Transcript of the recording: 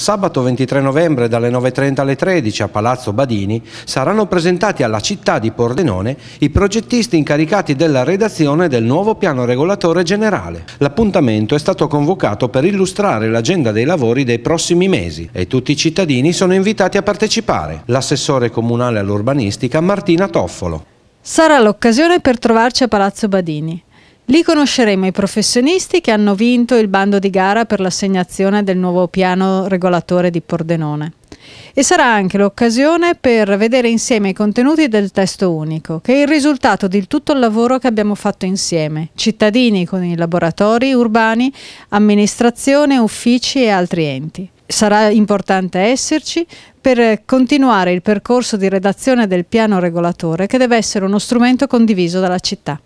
Sabato 23 novembre dalle 9.30 alle 13 a Palazzo Badini saranno presentati alla città di Pordenone i progettisti incaricati della redazione del nuovo piano regolatore generale. L'appuntamento è stato convocato per illustrare l'agenda dei lavori dei prossimi mesi e tutti i cittadini sono invitati a partecipare. L'assessore comunale all'urbanistica Martina Toffolo. Sarà l'occasione per trovarci a Palazzo Badini. Lì conosceremo i professionisti che hanno vinto il bando di gara per l'assegnazione del nuovo piano regolatore di Pordenone. E sarà anche l'occasione per vedere insieme i contenuti del testo unico, che è il risultato di tutto il lavoro che abbiamo fatto insieme, cittadini con i laboratori urbani, amministrazione, uffici e altri enti. Sarà importante esserci per continuare il percorso di redazione del piano regolatore che deve essere uno strumento condiviso dalla città.